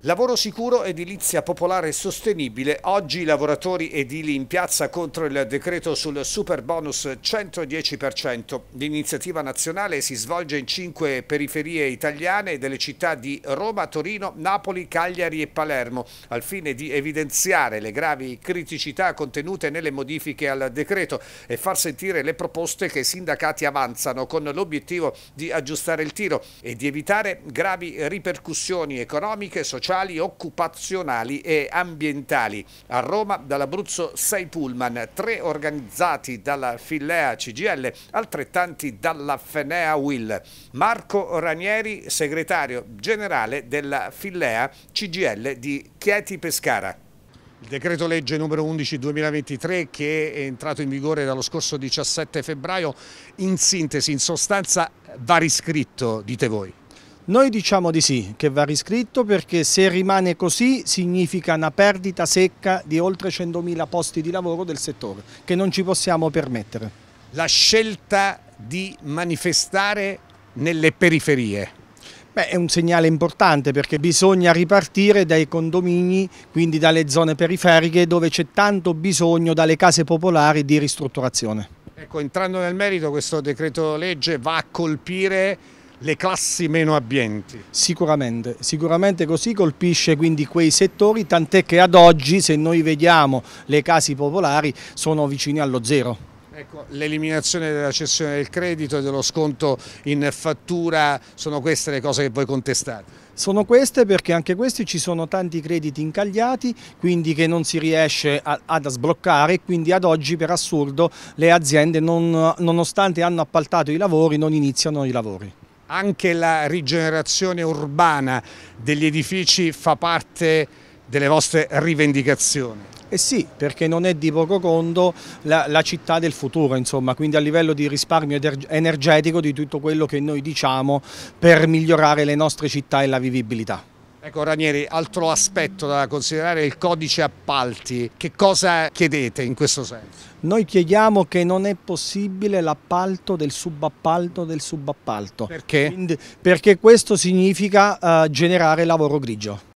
Lavoro sicuro, edilizia popolare sostenibile. Oggi i lavoratori edili in piazza contro il decreto sul super bonus 110%. L'iniziativa nazionale si svolge in cinque periferie italiane delle città di Roma, Torino, Napoli, Cagliari e Palermo, al fine di evidenziare le gravi criticità contenute nelle modifiche al decreto e far sentire le proposte che i sindacati avanzano con l'obiettivo di aggiustare il tiro e di evitare gravi ripercussioni economiche, sociali sociali, occupazionali e ambientali. A Roma dall'Abruzzo 6 pullman, tre organizzati dalla Fillea CGL, altrettanti dalla Fenea Will. Marco Ranieri, segretario generale della Fillea CGL di Chieti Pescara. Il decreto legge numero 11 2023 che è entrato in vigore dallo scorso 17 febbraio in sintesi, in sostanza va riscritto, dite voi. Noi diciamo di sì, che va riscritto perché se rimane così significa una perdita secca di oltre 100.000 posti di lavoro del settore, che non ci possiamo permettere. La scelta di manifestare nelle periferie. Beh, è un segnale importante perché bisogna ripartire dai condomini, quindi dalle zone periferiche dove c'è tanto bisogno dalle case popolari di ristrutturazione. Ecco, entrando nel merito questo decreto legge va a colpire le classi meno abbienti. Sicuramente, sicuramente così colpisce quindi quei settori, tant'è che ad oggi se noi vediamo le case popolari sono vicine allo zero. Ecco, l'eliminazione della cessione del credito e dello sconto in fattura sono queste le cose che voi contestate? Sono queste perché anche questi ci sono tanti crediti incagliati, quindi che non si riesce a, ad sbloccare, quindi ad oggi per assurdo le aziende non, nonostante hanno appaltato i lavori non iniziano i lavori anche la rigenerazione urbana degli edifici fa parte delle vostre rivendicazioni. Eh sì, perché non è di poco conto la, la, città del futuro, insomma, quindi a livello di risparmio energetico di tutto quello che noi diciamo per migliorare le nostre città e la vivibilità. Ecco Ranieri, altro aspetto da considerare è il codice appalti. Che cosa chiedete in questo senso? Noi chiediamo che non è possibile l'appalto del subappalto del subappalto. Perché? Quindi, perché questo significa uh, generare lavoro grigio.